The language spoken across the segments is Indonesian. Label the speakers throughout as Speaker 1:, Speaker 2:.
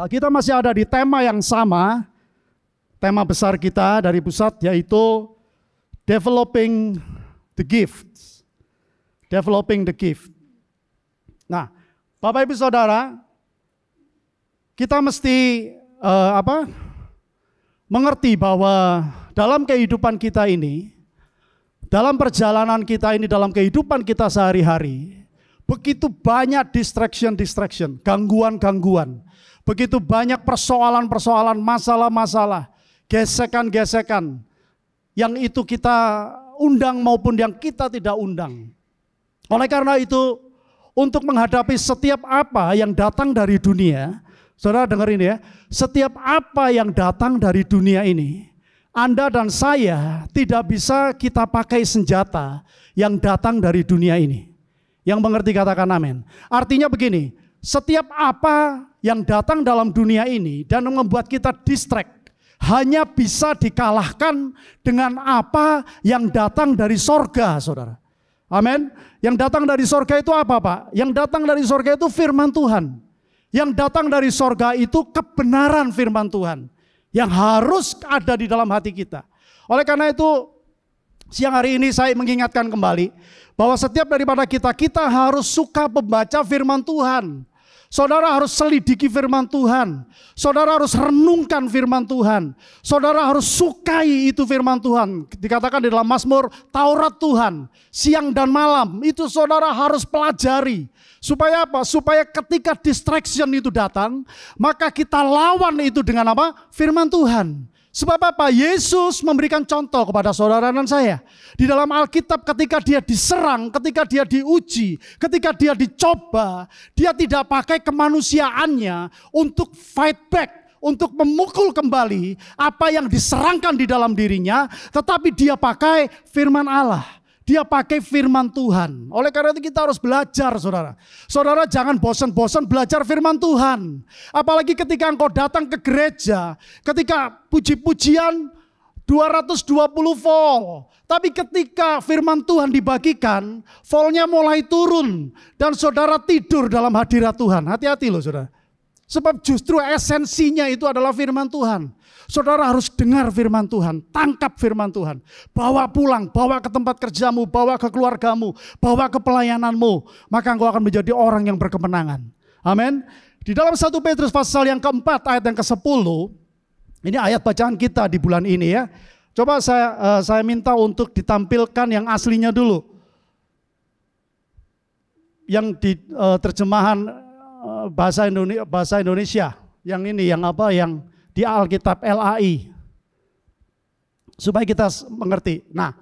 Speaker 1: Eh, kita masih ada di tema yang sama, tema besar kita dari pusat yaitu developing the gifts. Developing the gift. Nah, Bapak Ibu Saudara, kita mesti uh, apa? mengerti bahwa dalam kehidupan kita ini, dalam perjalanan kita ini, dalam kehidupan kita sehari-hari, begitu banyak distraction-distraction, gangguan-gangguan Begitu banyak persoalan-persoalan, masalah-masalah, gesekan-gesekan. Yang itu kita undang maupun yang kita tidak undang. Oleh karena itu, untuk menghadapi setiap apa yang datang dari dunia, saudara dengar ini ya, setiap apa yang datang dari dunia ini, anda dan saya tidak bisa kita pakai senjata yang datang dari dunia ini. Yang mengerti katakan amin. Artinya begini, setiap apa yang datang dalam dunia ini dan membuat kita distract hanya bisa dikalahkan dengan apa yang datang dari sorga, saudara. Amin. Yang datang dari sorga itu apa, Pak? Yang datang dari sorga itu firman Tuhan. Yang datang dari sorga itu kebenaran firman Tuhan. Yang harus ada di dalam hati kita. Oleh karena itu, siang hari ini saya mengingatkan kembali bahwa setiap daripada kita, kita harus suka membaca firman Tuhan. Saudara harus selidiki firman Tuhan. Saudara harus renungkan firman Tuhan. Saudara harus sukai itu firman Tuhan. Dikatakan di dalam Mazmur, Taurat Tuhan, siang dan malam. Itu saudara harus pelajari. Supaya apa? Supaya ketika distraction itu datang, maka kita lawan itu dengan apa? Firman Tuhan. Sebab apa? Yesus memberikan contoh kepada saudara dan saya. Di dalam Alkitab ketika dia diserang, ketika dia diuji, ketika dia dicoba, dia tidak pakai kemanusiaannya untuk fight back, untuk memukul kembali apa yang diserangkan di dalam dirinya, tetapi dia pakai firman Allah. Dia pakai firman Tuhan. Oleh karena itu kita harus belajar saudara. Saudara jangan bosan-bosan belajar firman Tuhan. Apalagi ketika engkau datang ke gereja. Ketika puji-pujian 220 volt. Tapi ketika firman Tuhan dibagikan, volnya mulai turun. Dan saudara tidur dalam hadirat Tuhan. Hati-hati loh saudara. Sebab justru esensinya itu adalah firman Tuhan. Saudara harus dengar firman Tuhan, tangkap firman Tuhan. Bawa pulang, bawa ke tempat kerjamu, bawa ke keluargamu, bawa ke pelayananmu. Maka engkau akan menjadi orang yang berkemenangan. Amin. Di dalam satu Petrus pasal yang keempat ayat yang ke-10, ini ayat bacaan kita di bulan ini ya. Coba saya eh, saya minta untuk ditampilkan yang aslinya dulu. Yang di eh, terjemahan eh, bahasa Indonesia bahasa Indonesia, yang ini yang apa yang di Alkitab LAI. Supaya kita mengerti. Nah,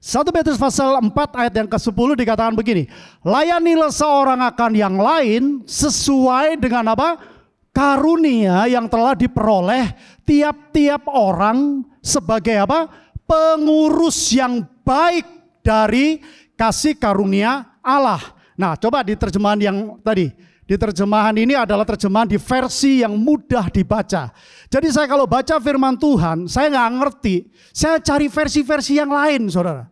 Speaker 1: 1 Petrus pasal 4 ayat yang ke-10 dikatakan begini. Layanilah seorang akan yang lain sesuai dengan apa? Karunia yang telah diperoleh tiap-tiap orang sebagai apa? Pengurus yang baik dari kasih karunia Allah. Nah coba di terjemahan yang tadi di terjemahan ini adalah terjemahan di versi yang mudah dibaca. Jadi saya kalau baca firman Tuhan, saya nggak ngerti. Saya cari versi-versi yang lain, saudara.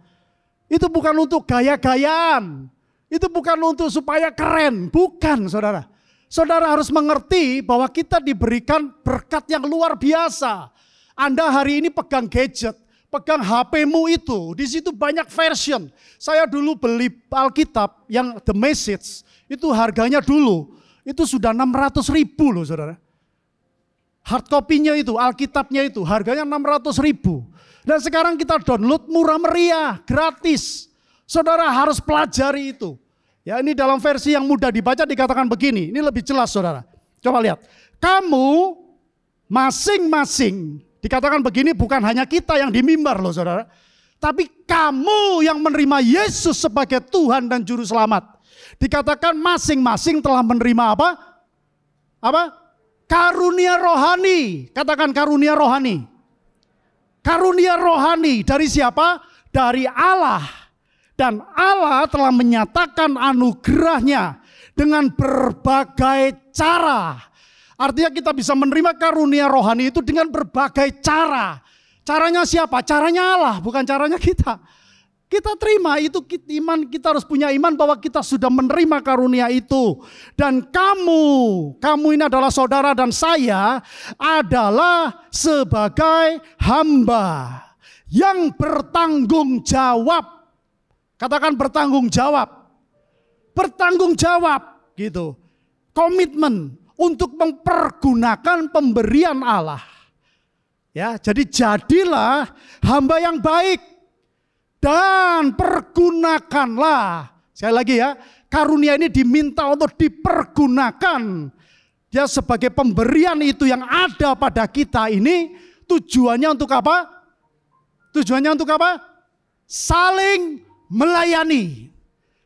Speaker 1: Itu bukan untuk gaya-gayaan. Itu bukan untuk supaya keren. Bukan, saudara. Saudara harus mengerti bahwa kita diberikan berkat yang luar biasa. Anda hari ini pegang gadget, pegang HP-mu itu. Di situ banyak version. Saya dulu beli Alkitab yang The Message itu harganya dulu, itu sudah 600 ribu loh saudara. Hard copy-nya itu, Alkitabnya itu, harganya 600 ribu. Dan sekarang kita download murah meriah, gratis. Saudara harus pelajari itu. Ya ini dalam versi yang mudah dibaca dikatakan begini, ini lebih jelas saudara. Coba lihat, kamu masing-masing, dikatakan begini bukan hanya kita yang dimimbar loh saudara. Tapi kamu yang menerima Yesus sebagai Tuhan dan Juru Selamat dikatakan masing-masing telah menerima apa? Apa? Karunia rohani. Katakan karunia rohani. Karunia rohani dari siapa? Dari Allah. Dan Allah telah menyatakan anugerahnya dengan berbagai cara. Artinya kita bisa menerima karunia rohani itu dengan berbagai cara. Caranya siapa? Caranya Allah, bukan caranya kita. Kita terima itu iman, kita harus punya iman bahwa kita sudah menerima karunia itu. Dan kamu, kamu ini adalah saudara dan saya adalah sebagai hamba yang bertanggung jawab. Katakan bertanggung jawab. Bertanggung jawab gitu. Komitmen untuk mempergunakan pemberian Allah. Ya, jadi jadilah hamba yang baik dan pergunakanlah. Sekali lagi ya, karunia ini diminta untuk dipergunakan. Ya sebagai pemberian itu yang ada pada kita ini tujuannya untuk apa? Tujuannya untuk apa? Saling melayani.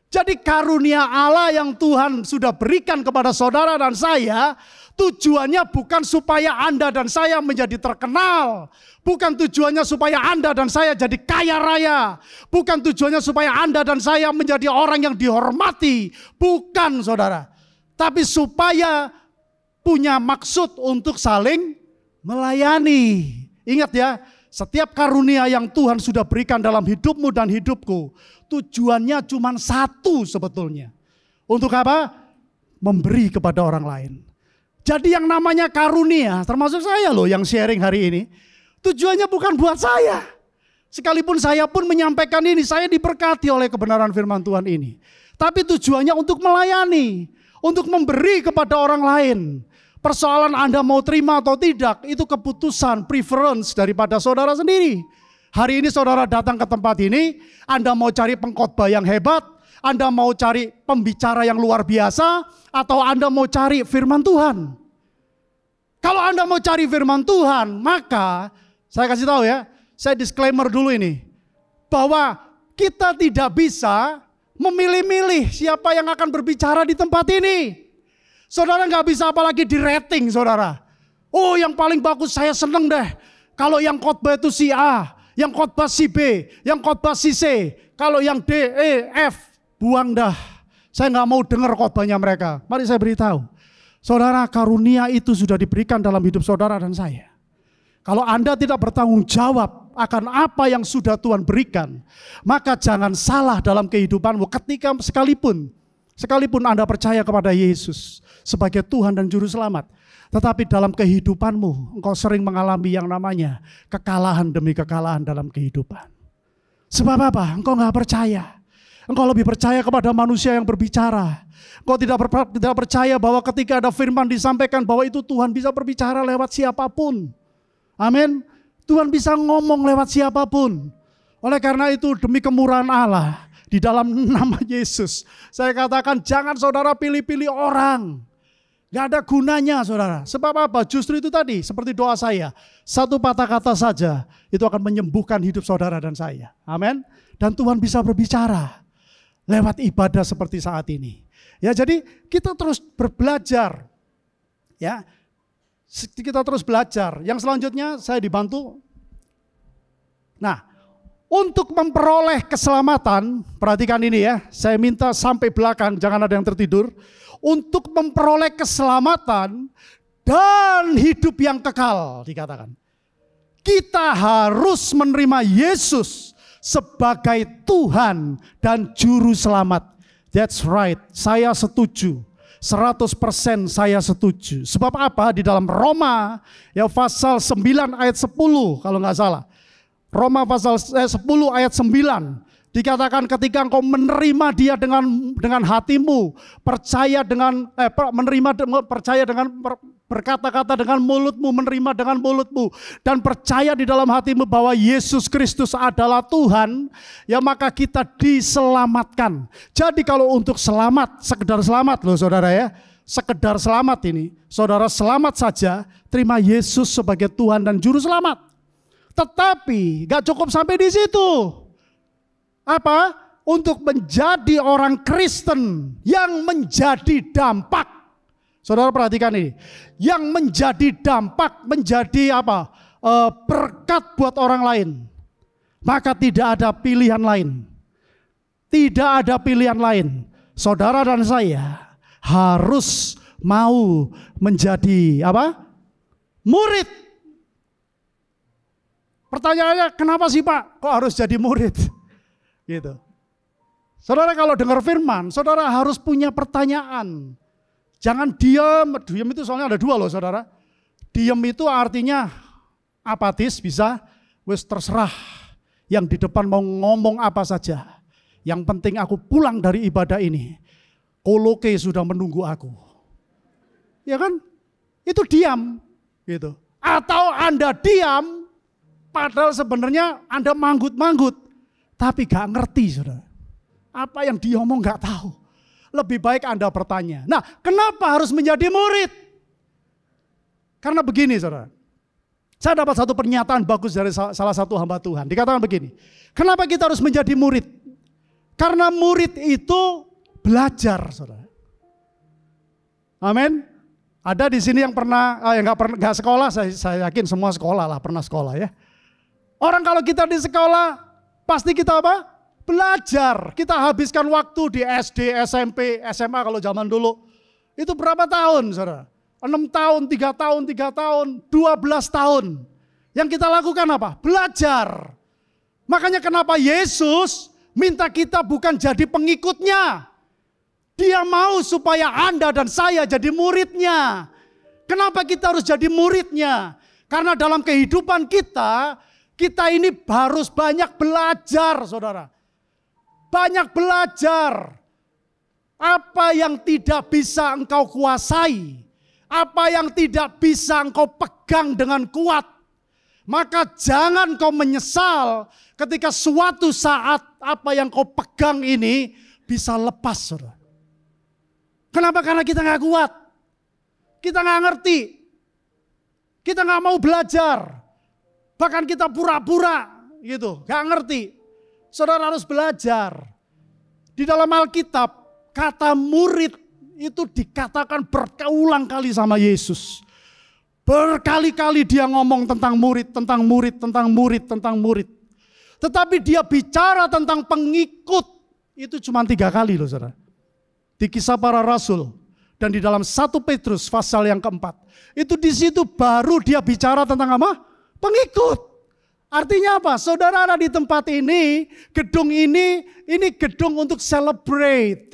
Speaker 1: Jadi karunia Allah yang Tuhan sudah berikan kepada saudara dan saya tujuannya bukan supaya Anda dan saya menjadi terkenal, bukan tujuannya supaya Anda dan saya jadi kaya raya, bukan tujuannya supaya Anda dan saya menjadi orang yang dihormati, bukan saudara, tapi supaya punya maksud untuk saling melayani. Ingat ya, setiap karunia yang Tuhan sudah berikan dalam hidupmu dan hidupku, tujuannya cuma satu sebetulnya. Untuk apa? Memberi kepada orang lain. Jadi yang namanya karunia, termasuk saya loh yang sharing hari ini, tujuannya bukan buat saya. Sekalipun saya pun menyampaikan ini, saya diberkati oleh kebenaran firman Tuhan ini. Tapi tujuannya untuk melayani, untuk memberi kepada orang lain. Persoalan Anda mau terima atau tidak, itu keputusan, preference daripada saudara sendiri. Hari ini saudara datang ke tempat ini, Anda mau cari pengkhotbah yang hebat, anda mau cari pembicara yang luar biasa atau Anda mau cari firman Tuhan? Kalau Anda mau cari firman Tuhan, maka saya kasih tahu ya, saya disclaimer dulu ini. Bahwa kita tidak bisa memilih-milih siapa yang akan berbicara di tempat ini. Saudara nggak bisa apalagi di rating saudara. Oh yang paling bagus saya seneng deh. Kalau yang khotbah itu si A, yang khotbah si B, yang khotbah si C, kalau yang D, E, F, buang dah. Saya nggak mau dengar khotbahnya mereka. Mari saya beritahu. Saudara, karunia itu sudah diberikan dalam hidup saudara dan saya. Kalau Anda tidak bertanggung jawab akan apa yang sudah Tuhan berikan, maka jangan salah dalam kehidupanmu ketika sekalipun sekalipun Anda percaya kepada Yesus sebagai Tuhan dan juru selamat, tetapi dalam kehidupanmu engkau sering mengalami yang namanya kekalahan demi kekalahan dalam kehidupan. Sebab apa? Engkau nggak percaya. Engkau lebih percaya kepada manusia yang berbicara. Engkau tidak, percaya bahwa ketika ada firman disampaikan bahwa itu Tuhan bisa berbicara lewat siapapun. Amin. Tuhan bisa ngomong lewat siapapun. Oleh karena itu demi kemurahan Allah di dalam nama Yesus. Saya katakan jangan saudara pilih-pilih orang. Gak ada gunanya saudara. Sebab apa? Justru itu tadi seperti doa saya. Satu patah kata saja itu akan menyembuhkan hidup saudara dan saya. Amin. Dan Tuhan bisa berbicara lewat ibadah seperti saat ini. Ya, jadi kita terus berbelajar. Ya. Kita terus belajar. Yang selanjutnya saya dibantu. Nah, untuk memperoleh keselamatan, perhatikan ini ya, saya minta sampai belakang jangan ada yang tertidur. Untuk memperoleh keselamatan dan hidup yang kekal dikatakan. Kita harus menerima Yesus sebagai Tuhan dan Juru Selamat. That's right, saya setuju. 100% saya setuju. Sebab apa? Di dalam Roma, ya pasal 9 ayat 10 kalau nggak salah. Roma pasal 10 eh, ayat 9. Dikatakan ketika engkau menerima dia dengan dengan hatimu, percaya dengan eh, menerima percaya dengan per, berkata-kata dengan mulutmu, menerima dengan mulutmu dan percaya di dalam hatimu bahwa Yesus Kristus adalah Tuhan, ya maka kita diselamatkan. Jadi kalau untuk selamat, sekedar selamat loh Saudara ya sekedar selamat ini. Saudara selamat saja, terima Yesus sebagai Tuhan dan Juru Selamat. Tetapi gak cukup sampai di situ apa? Untuk menjadi orang Kristen yang menjadi dampak. Saudara perhatikan ini. Yang menjadi dampak, menjadi apa? E, berkat buat orang lain. Maka tidak ada pilihan lain. Tidak ada pilihan lain. Saudara dan saya harus mau menjadi apa? Murid. Pertanyaannya kenapa sih Pak? Kok harus jadi murid? Gitu. Saudara kalau dengar firman, saudara harus punya pertanyaan. Jangan diam, diam itu soalnya ada dua loh saudara. Diam itu artinya apatis bisa, wes terserah. Yang di depan mau ngomong apa saja. Yang penting aku pulang dari ibadah ini. Koloke sudah menunggu aku. Ya kan? Itu diam gitu. Atau Anda diam padahal sebenarnya Anda manggut-manggut tapi gak ngerti saudara. Apa yang diomong gak tahu. Lebih baik Anda bertanya. Nah, kenapa harus menjadi murid? Karena begini saudara. Saya dapat satu pernyataan bagus dari salah satu hamba Tuhan. Dikatakan begini, kenapa kita harus menjadi murid? Karena murid itu belajar, saudara. Amin. Ada di sini yang pernah, ah, yang gak pernah gak sekolah, saya, saya yakin semua sekolah lah pernah sekolah ya. Orang kalau kita di sekolah pasti kita apa? Belajar. Kita habiskan waktu di SD, SMP, SMA kalau zaman dulu. Itu berapa tahun, saudara? 6 tahun, 3 tahun, 3 tahun, 12 tahun. Yang kita lakukan apa? Belajar. Makanya kenapa Yesus minta kita bukan jadi pengikutnya. Dia mau supaya Anda dan saya jadi muridnya. Kenapa kita harus jadi muridnya? Karena dalam kehidupan kita, kita ini harus banyak belajar, saudara. Banyak belajar. Apa yang tidak bisa engkau kuasai, apa yang tidak bisa engkau pegang dengan kuat, maka jangan kau menyesal ketika suatu saat apa yang kau pegang ini bisa lepas, saudara. Kenapa? Karena kita nggak kuat. Kita nggak ngerti. Kita nggak mau belajar. Bahkan kita pura-pura gitu, gak ngerti. Saudara harus belajar. Di dalam Alkitab, kata murid itu dikatakan berulang kali sama Yesus. Berkali-kali dia ngomong tentang murid, tentang murid, tentang murid, tentang murid. Tetapi dia bicara tentang pengikut itu cuma tiga kali loh saudara. Di kisah para rasul dan di dalam satu Petrus pasal yang keempat. Itu di situ baru dia bicara tentang apa? Pengikut. Artinya apa? Saudara ada di tempat ini, gedung ini, ini gedung untuk celebrate.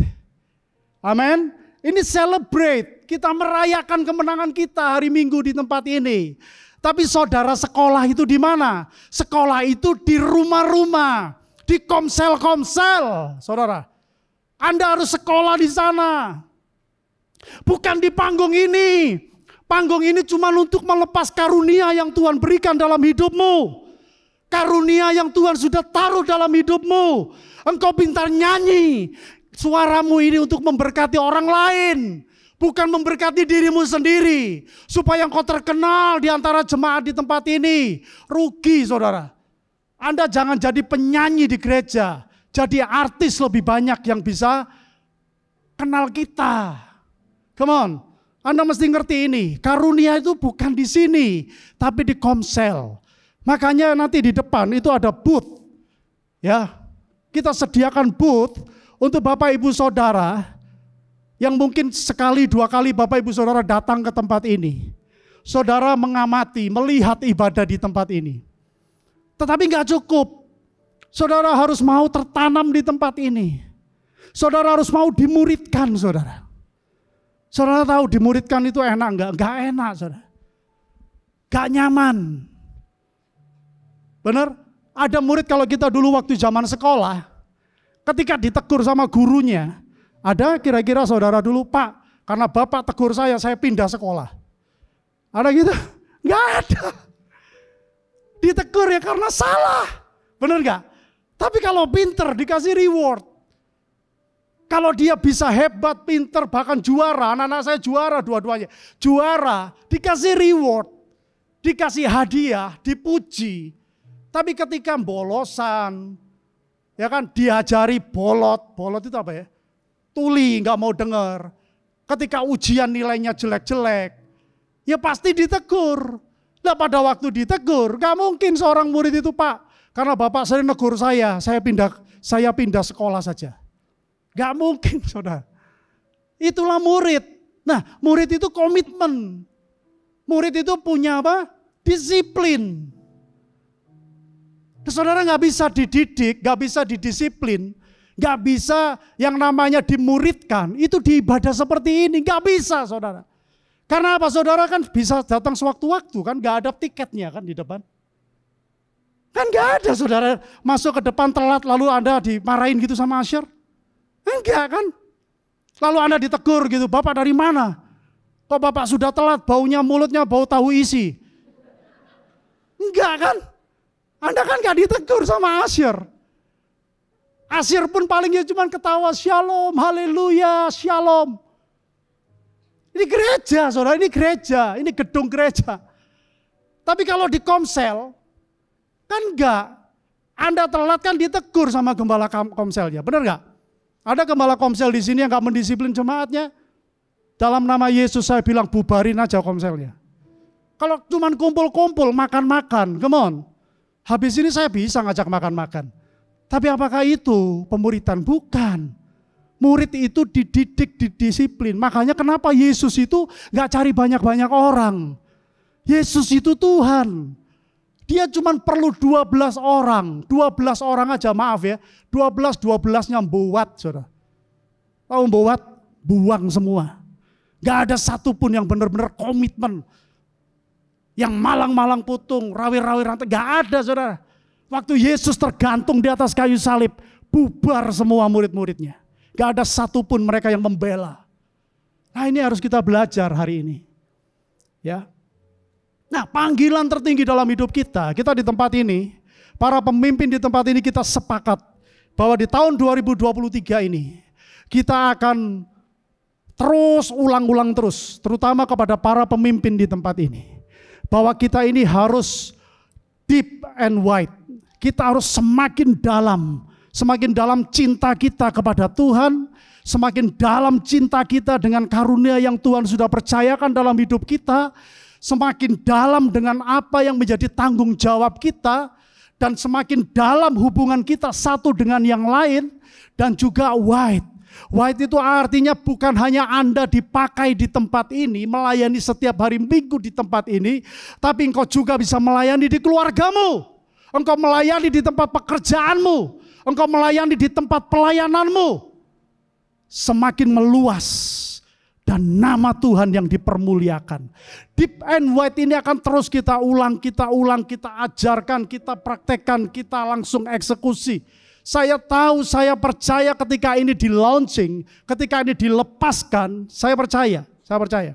Speaker 1: Amin. Ini celebrate. Kita merayakan kemenangan kita hari Minggu di tempat ini. Tapi saudara sekolah itu di mana? Sekolah itu di rumah-rumah, di komsel-komsel, saudara. Anda harus sekolah di sana. Bukan di panggung ini, Panggung ini cuma untuk melepas karunia yang Tuhan berikan dalam hidupmu. Karunia yang Tuhan sudah taruh dalam hidupmu. Engkau pintar nyanyi. Suaramu ini untuk memberkati orang lain. Bukan memberkati dirimu sendiri. Supaya engkau terkenal di antara jemaat di tempat ini. Rugi saudara. Anda jangan jadi penyanyi di gereja. Jadi artis lebih banyak yang bisa kenal kita. Come on. Anda mesti ngerti ini, karunia itu bukan di sini, tapi di Komsel. Makanya nanti di depan itu ada booth. Ya. Kita sediakan booth untuk Bapak Ibu Saudara yang mungkin sekali dua kali Bapak Ibu Saudara datang ke tempat ini. Saudara mengamati, melihat ibadah di tempat ini. Tetapi nggak cukup. Saudara harus mau tertanam di tempat ini. Saudara harus mau dimuridkan, saudara. Saudara tahu dimuridkan itu enak enggak? Enggak enak, saudara. Enggak nyaman. Benar? Ada murid kalau kita dulu waktu zaman sekolah, ketika ditegur sama gurunya, ada kira-kira saudara dulu, Pak, karena Bapak tegur saya, saya pindah sekolah. Ada gitu? Enggak ada. Ditegur ya karena salah. Benar enggak? Tapi kalau pinter dikasih reward. Kalau dia bisa hebat, pinter, bahkan juara, anak-anak saya juara dua-duanya. Juara, dikasih reward, dikasih hadiah, dipuji. Tapi ketika bolosan, ya kan diajari bolot, bolot itu apa ya? Tuli, nggak mau dengar. Ketika ujian nilainya jelek-jelek, ya pasti ditegur. Nah pada waktu ditegur, nggak mungkin seorang murid itu pak, karena bapak sering negur saya, saya pindah, saya pindah sekolah saja. Gak mungkin saudara. Itulah murid. Nah murid itu komitmen. Murid itu punya apa? Disiplin. Saudara gak bisa dididik, gak bisa didisiplin, gak bisa yang namanya dimuridkan. Itu di ibadah seperti ini gak bisa, saudara. Karena apa, saudara kan bisa datang sewaktu-waktu kan, gak ada tiketnya kan di depan. Kan gak ada, saudara masuk ke depan telat lalu anda dimarahin gitu sama asyar. Enggak kan? Lalu Anda ditegur gitu, Bapak dari mana? Kok Bapak sudah telat, baunya mulutnya bau tahu isi? Enggak kan? Anda kan gak ditegur sama Asyir. Asyir pun palingnya cuma ketawa, shalom, haleluya, shalom. Ini gereja, saudara, ini gereja, ini gedung gereja. Tapi kalau di komsel, kan enggak. Anda telat kan ditegur sama gembala komselnya, benar enggak? Ada kepala komsel di sini yang nggak mendisiplin jemaatnya? Dalam nama Yesus saya bilang bubarin aja komselnya. Kalau cuma kumpul-kumpul, makan-makan, come on. Habis ini saya bisa ngajak makan-makan. Tapi apakah itu pemuritan? Bukan. Murid itu dididik, didisiplin. Makanya kenapa Yesus itu nggak cari banyak-banyak orang. Yesus itu Tuhan. Dia cuma perlu 12 orang. 12 orang aja maaf ya. 12 12-nya buat Saudara. Tahu buat? Buang semua. Gak ada satupun yang benar-benar komitmen. Yang malang-malang putung, rawi-rawi rantai. Gak ada saudara. Waktu Yesus tergantung di atas kayu salib. Bubar semua murid-muridnya. Gak ada satupun mereka yang membela. Nah ini harus kita belajar hari ini. Ya, Nah, panggilan tertinggi dalam hidup kita, kita di tempat ini, para pemimpin di tempat ini kita sepakat bahwa di tahun 2023 ini kita akan terus ulang-ulang terus, terutama kepada para pemimpin di tempat ini. Bahwa kita ini harus deep and wide. Kita harus semakin dalam, semakin dalam cinta kita kepada Tuhan, semakin dalam cinta kita dengan karunia yang Tuhan sudah percayakan dalam hidup kita, semakin dalam dengan apa yang menjadi tanggung jawab kita, dan semakin dalam hubungan kita satu dengan yang lain, dan juga white. White itu artinya bukan hanya Anda dipakai di tempat ini, melayani setiap hari minggu di tempat ini, tapi engkau juga bisa melayani di keluargamu. Engkau melayani di tempat pekerjaanmu. Engkau melayani di tempat pelayananmu. Semakin meluas dan nama Tuhan yang dipermuliakan. Deep and wide ini akan terus kita ulang, kita ulang, kita ajarkan, kita praktekkan, kita langsung eksekusi. Saya tahu, saya percaya ketika ini di launching, ketika ini dilepaskan, saya percaya, saya percaya.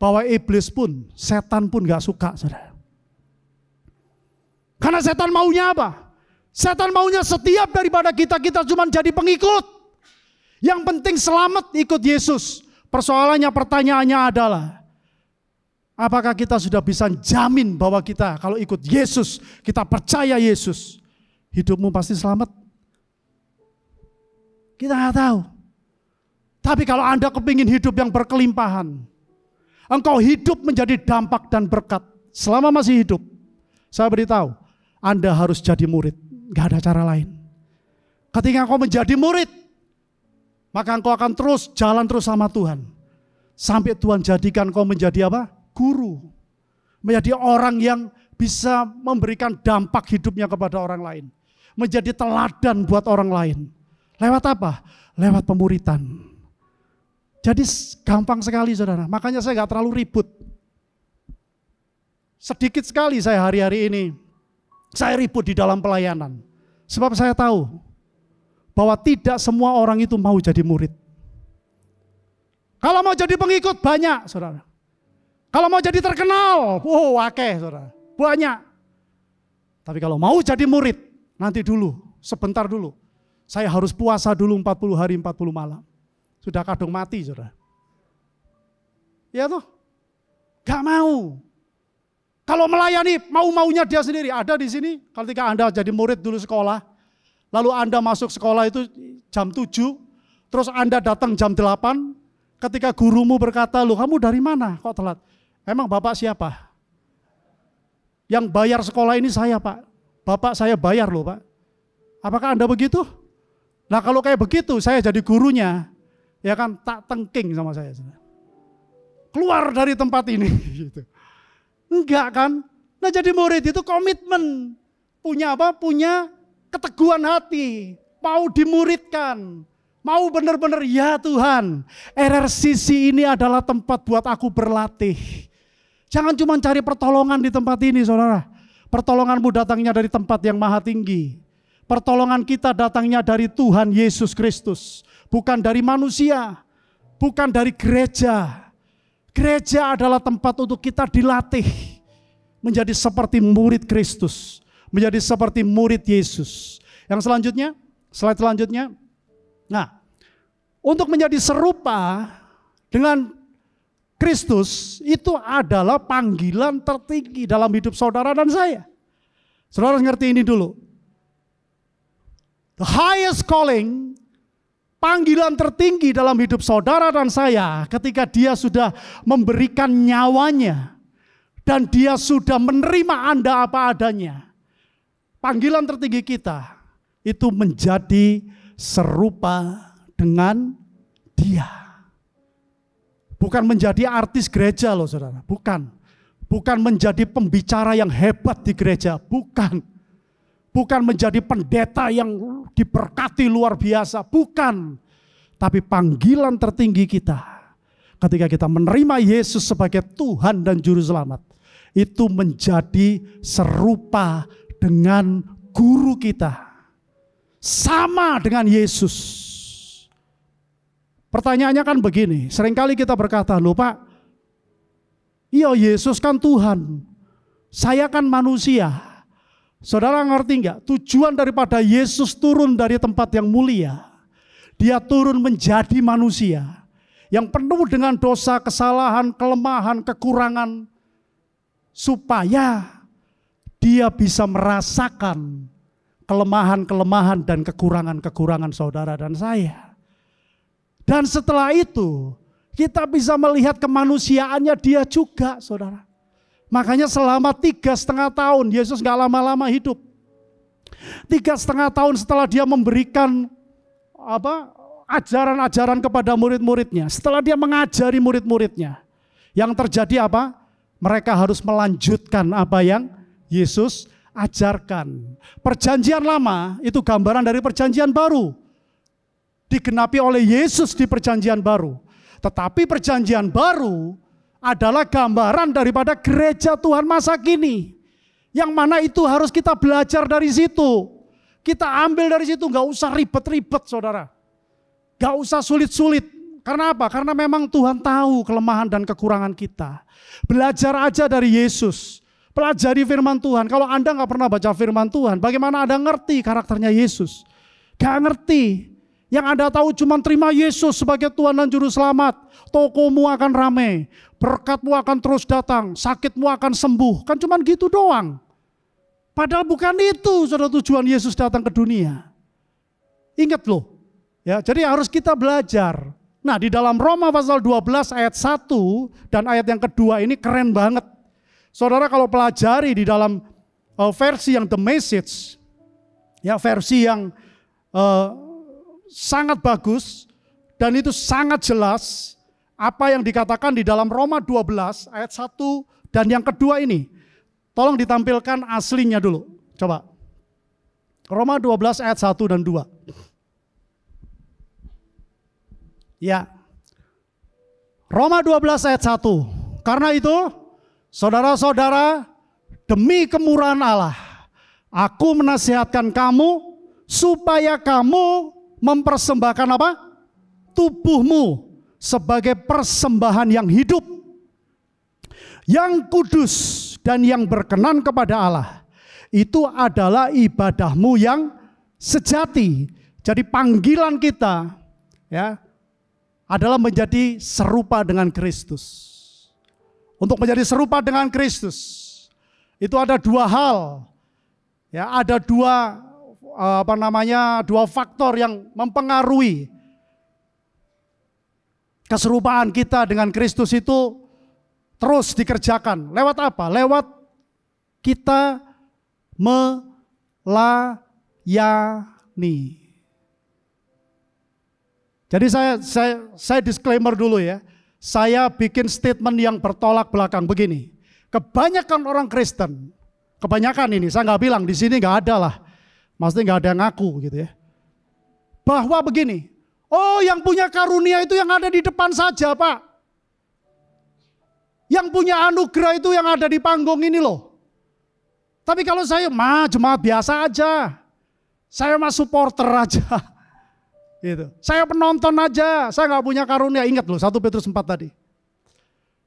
Speaker 1: Bahwa iblis pun, setan pun gak suka saudara. Karena setan maunya apa? Setan maunya setiap daripada kita, kita cuma jadi pengikut. Yang penting selamat ikut Yesus. Persoalannya, pertanyaannya adalah, apakah kita sudah bisa jamin bahwa kita kalau ikut Yesus, kita percaya Yesus, hidupmu pasti selamat? Kita nggak tahu. Tapi kalau Anda kepingin hidup yang berkelimpahan, engkau hidup menjadi dampak dan berkat selama masih hidup. Saya beritahu, Anda harus jadi murid. Gak ada cara lain. Ketika engkau menjadi murid, maka engkau akan terus jalan terus sama Tuhan. Sampai Tuhan jadikan kau menjadi apa? Guru. Menjadi orang yang bisa memberikan dampak hidupnya kepada orang lain. Menjadi teladan buat orang lain. Lewat apa? Lewat pemuritan. Jadi gampang sekali saudara. Makanya saya gak terlalu ribut. Sedikit sekali saya hari-hari ini. Saya ribut di dalam pelayanan. Sebab saya tahu bahwa tidak semua orang itu mau jadi murid. Kalau mau jadi pengikut banyak, saudara. Kalau mau jadi terkenal, oh oke, saudara. Banyak. Tapi kalau mau jadi murid, nanti dulu, sebentar dulu. Saya harus puasa dulu 40 hari 40 malam. Sudah kadung mati, saudara. Ya toh? Gak mau. Kalau melayani mau-maunya dia sendiri. Ada di sini, ketika Anda jadi murid dulu sekolah, lalu Anda masuk sekolah itu jam 7, terus Anda datang jam 8, ketika gurumu berkata, lu kamu dari mana kok telat? Emang Bapak siapa? Yang bayar sekolah ini saya Pak. Bapak saya bayar loh Pak. Apakah Anda begitu? Nah kalau kayak begitu saya jadi gurunya, ya kan tak tengking sama saya. Keluar dari tempat ini. Gitu. Enggak kan? Nah jadi murid itu komitmen. Punya apa? Punya keteguhan hati, mau dimuridkan, mau benar-benar ya Tuhan, RRCC ini adalah tempat buat aku berlatih. Jangan cuma cari pertolongan di tempat ini, saudara. Pertolonganmu datangnya dari tempat yang maha tinggi. Pertolongan kita datangnya dari Tuhan Yesus Kristus, bukan dari manusia, bukan dari gereja. Gereja adalah tempat untuk kita dilatih menjadi seperti murid Kristus menjadi seperti murid Yesus. Yang selanjutnya, slide selanjutnya. Nah, untuk menjadi serupa dengan Kristus itu adalah panggilan tertinggi dalam hidup saudara dan saya. Saudara ngerti ini dulu. The highest calling, panggilan tertinggi dalam hidup saudara dan saya ketika dia sudah memberikan nyawanya dan dia sudah menerima Anda apa adanya panggilan tertinggi kita itu menjadi serupa dengan dia. Bukan menjadi artis gereja loh saudara, bukan. Bukan menjadi pembicara yang hebat di gereja, bukan. Bukan menjadi pendeta yang diberkati luar biasa, bukan. Tapi panggilan tertinggi kita ketika kita menerima Yesus sebagai Tuhan dan Juru Selamat. Itu menjadi serupa dengan guru kita. Sama dengan Yesus. Pertanyaannya kan begini, seringkali kita berkata, loh Pak, iya Yesus kan Tuhan, saya kan manusia. Saudara ngerti nggak? Tujuan daripada Yesus turun dari tempat yang mulia, dia turun menjadi manusia yang penuh dengan dosa, kesalahan, kelemahan, kekurangan, supaya dia bisa merasakan kelemahan-kelemahan dan kekurangan-kekurangan saudara dan saya. Dan setelah itu, kita bisa melihat kemanusiaannya dia juga, saudara. Makanya selama tiga setengah tahun, Yesus nggak lama-lama hidup. Tiga setengah tahun setelah dia memberikan apa ajaran-ajaran kepada murid-muridnya, setelah dia mengajari murid-muridnya, yang terjadi apa? Mereka harus melanjutkan apa yang Yesus ajarkan. Perjanjian lama itu gambaran dari perjanjian baru. Digenapi oleh Yesus di perjanjian baru. Tetapi perjanjian baru adalah gambaran daripada gereja Tuhan masa kini. Yang mana itu harus kita belajar dari situ. Kita ambil dari situ, gak usah ribet-ribet saudara. Gak usah sulit-sulit. Karena apa? Karena memang Tuhan tahu kelemahan dan kekurangan kita. Belajar aja dari Yesus. Pelajari firman Tuhan. Kalau Anda nggak pernah baca firman Tuhan, bagaimana Anda ngerti karakternya Yesus? Gak ngerti. Yang Anda tahu cuma terima Yesus sebagai Tuhan dan Juru Selamat. Tokomu akan rame. Berkatmu akan terus datang. Sakitmu akan sembuh. Kan cuma gitu doang. Padahal bukan itu saudara tujuan Yesus datang ke dunia. Ingat loh. Ya, jadi harus kita belajar. Nah di dalam Roma pasal 12 ayat 1 dan ayat yang kedua ini keren banget. Saudara kalau pelajari di dalam uh, versi yang The Message, ya versi yang uh, sangat bagus dan itu sangat jelas apa yang dikatakan di dalam Roma 12 ayat 1 dan yang kedua ini. Tolong ditampilkan aslinya dulu. Coba. Roma 12 ayat 1 dan 2. Ya. Roma 12 ayat 1. Karena itu Saudara-saudara, demi kemurahan Allah, aku menasihatkan kamu supaya kamu mempersembahkan apa? Tubuhmu sebagai persembahan yang hidup, yang kudus dan yang berkenan kepada Allah. Itu adalah ibadahmu yang sejati. Jadi panggilan kita ya adalah menjadi serupa dengan Kristus untuk menjadi serupa dengan Kristus. Itu ada dua hal. Ya, ada dua eh, apa namanya? dua faktor yang mempengaruhi keserupaan kita dengan Kristus itu terus dikerjakan. Lewat apa? Lewat kita melayani. Jadi saya saya saya disclaimer dulu ya saya bikin statement yang bertolak belakang begini. Kebanyakan orang Kristen, kebanyakan ini, saya nggak bilang di sini nggak ada lah. Maksudnya nggak ada yang ngaku gitu ya. Bahwa begini, oh yang punya karunia itu yang ada di depan saja Pak. Yang punya anugerah itu yang ada di panggung ini loh. Tapi kalau saya, mah jemaat biasa aja. Saya mah supporter aja. Gitu. Saya penonton aja, saya nggak punya karunia. Ingat loh, satu Petrus 4 tadi.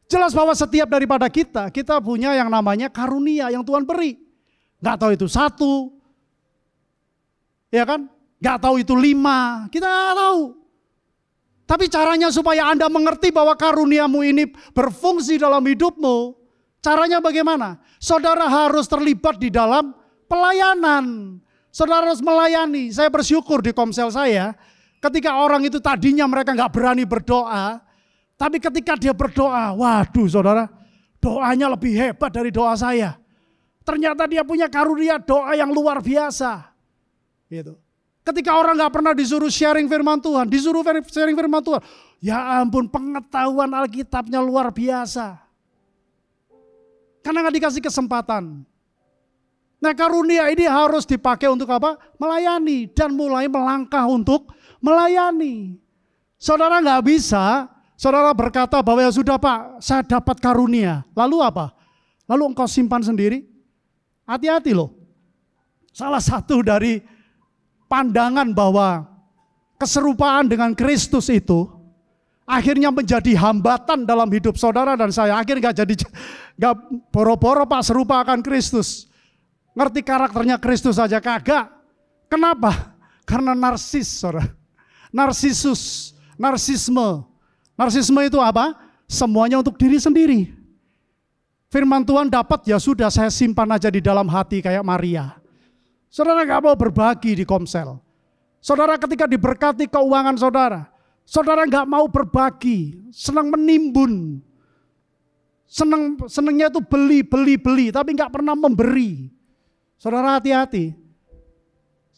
Speaker 1: Jelas bahwa setiap daripada kita, kita punya yang namanya karunia yang Tuhan beri. Gak tahu itu satu, ya kan? Gak tahu itu lima, kita gak tahu. Tapi caranya supaya Anda mengerti bahwa karuniamu ini berfungsi dalam hidupmu, caranya bagaimana? Saudara harus terlibat di dalam pelayanan. Saudara harus melayani. Saya bersyukur di komsel saya, Ketika orang itu tadinya mereka nggak berani berdoa, tapi ketika dia berdoa, waduh saudara, doanya lebih hebat dari doa saya. Ternyata dia punya karunia doa yang luar biasa. Gitu. Ketika orang nggak pernah disuruh sharing firman Tuhan, disuruh sharing firman Tuhan, ya ampun pengetahuan Alkitabnya luar biasa. Karena nggak dikasih kesempatan. Nah karunia ini harus dipakai untuk apa? Melayani dan mulai melangkah untuk melayani. Saudara nggak bisa, saudara berkata bahwa ya sudah pak, saya dapat karunia. Lalu apa? Lalu engkau simpan sendiri? Hati-hati loh. Salah satu dari pandangan bahwa keserupaan dengan Kristus itu akhirnya menjadi hambatan dalam hidup saudara dan saya. Akhirnya nggak jadi nggak boro-boro pak serupa akan Kristus. Ngerti karakternya Kristus saja kagak. Kenapa? Karena narsis saudara narsisus, narsisme. Narsisme itu apa? Semuanya untuk diri sendiri. Firman Tuhan dapat ya sudah saya simpan aja di dalam hati kayak Maria. Saudara gak mau berbagi di komsel. Saudara ketika diberkati keuangan saudara, saudara nggak mau berbagi, senang menimbun, senang senangnya itu beli beli beli, tapi gak pernah memberi. Saudara hati-hati,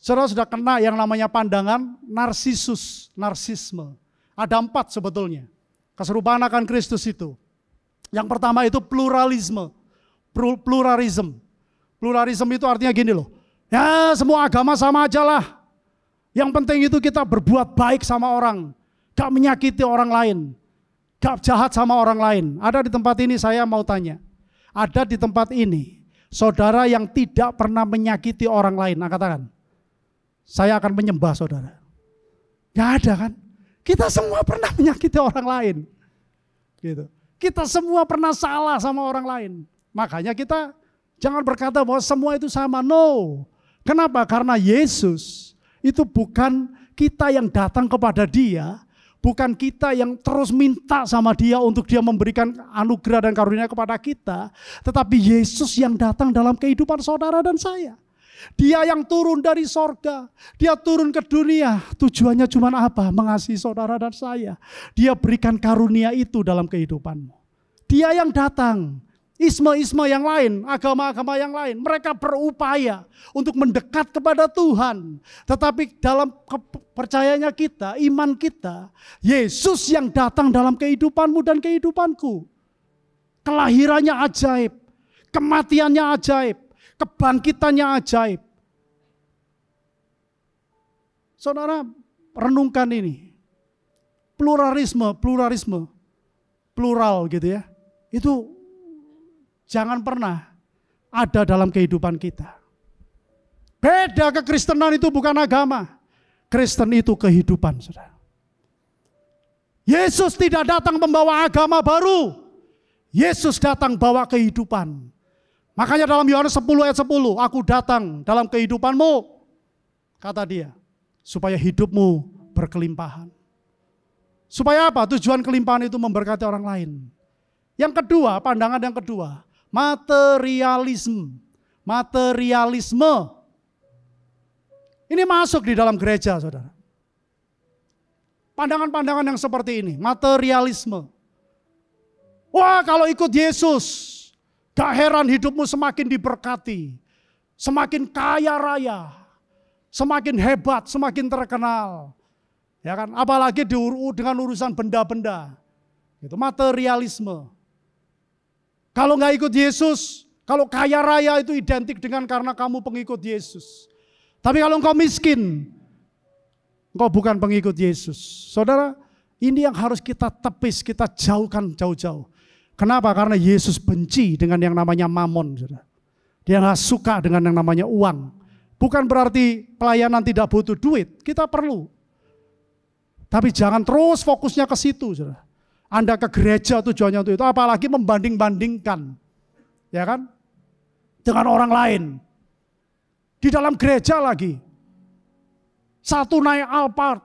Speaker 1: Saudara sudah kena yang namanya pandangan narsisus, narsisme. Ada empat sebetulnya. Keserupaan akan Kristus itu. Yang pertama itu pluralisme. Pluralism. Pluralism itu artinya gini loh. Ya semua agama sama aja lah. Yang penting itu kita berbuat baik sama orang. Gak menyakiti orang lain. Gak jahat sama orang lain. Ada di tempat ini saya mau tanya. Ada di tempat ini saudara yang tidak pernah menyakiti orang lain. Nah katakan saya akan menyembah saudara. Gak ada kan? Kita semua pernah menyakiti orang lain. Gitu. Kita semua pernah salah sama orang lain. Makanya kita jangan berkata bahwa semua itu sama. No. Kenapa? Karena Yesus itu bukan kita yang datang kepada dia, bukan kita yang terus minta sama dia untuk dia memberikan anugerah dan karunia kepada kita, tetapi Yesus yang datang dalam kehidupan saudara dan saya. Dia yang turun dari sorga, dia turun ke dunia. Tujuannya cuma apa? Mengasihi saudara dan saya. Dia berikan karunia itu dalam kehidupanmu. Dia yang datang, isma-isma yang lain, agama-agama yang lain, mereka berupaya untuk mendekat kepada Tuhan. Tetapi dalam percayanya kita, iman kita, Yesus yang datang dalam kehidupanmu dan kehidupanku. Kelahirannya ajaib, kematiannya ajaib, kebangkitannya ajaib. Saudara, renungkan ini. Pluralisme, pluralisme, plural gitu ya. Itu jangan pernah ada dalam kehidupan kita. Beda kekristenan itu bukan agama. Kristen itu kehidupan, saudara. Yesus tidak datang membawa agama baru. Yesus datang bawa kehidupan. Makanya dalam Yohanes 10 ayat 10, aku datang dalam kehidupanmu, kata dia, supaya hidupmu berkelimpahan. Supaya apa? Tujuan kelimpahan itu memberkati orang lain. Yang kedua, pandangan yang kedua, materialisme. Materialisme. Ini masuk di dalam gereja, saudara. Pandangan-pandangan yang seperti ini, materialisme. Wah, kalau ikut Yesus, Gak heran hidupmu semakin diberkati, semakin kaya raya, semakin hebat, semakin terkenal. Ya kan? Apalagi diurut dengan urusan benda-benda. Itu materialisme. Kalau nggak ikut Yesus, kalau kaya raya itu identik dengan karena kamu pengikut Yesus. Tapi kalau engkau miskin, engkau bukan pengikut Yesus. Saudara, ini yang harus kita tepis, kita jauhkan jauh-jauh. Kenapa? Karena Yesus benci dengan yang namanya mamon. Dia nggak suka dengan yang namanya uang. Bukan berarti pelayanan tidak butuh duit, kita perlu. Tapi jangan terus fokusnya ke situ. Anda ke gereja tujuannya untuk itu, apalagi membanding-bandingkan. Ya kan? Dengan orang lain. Di dalam gereja lagi. Satu naik Alphard.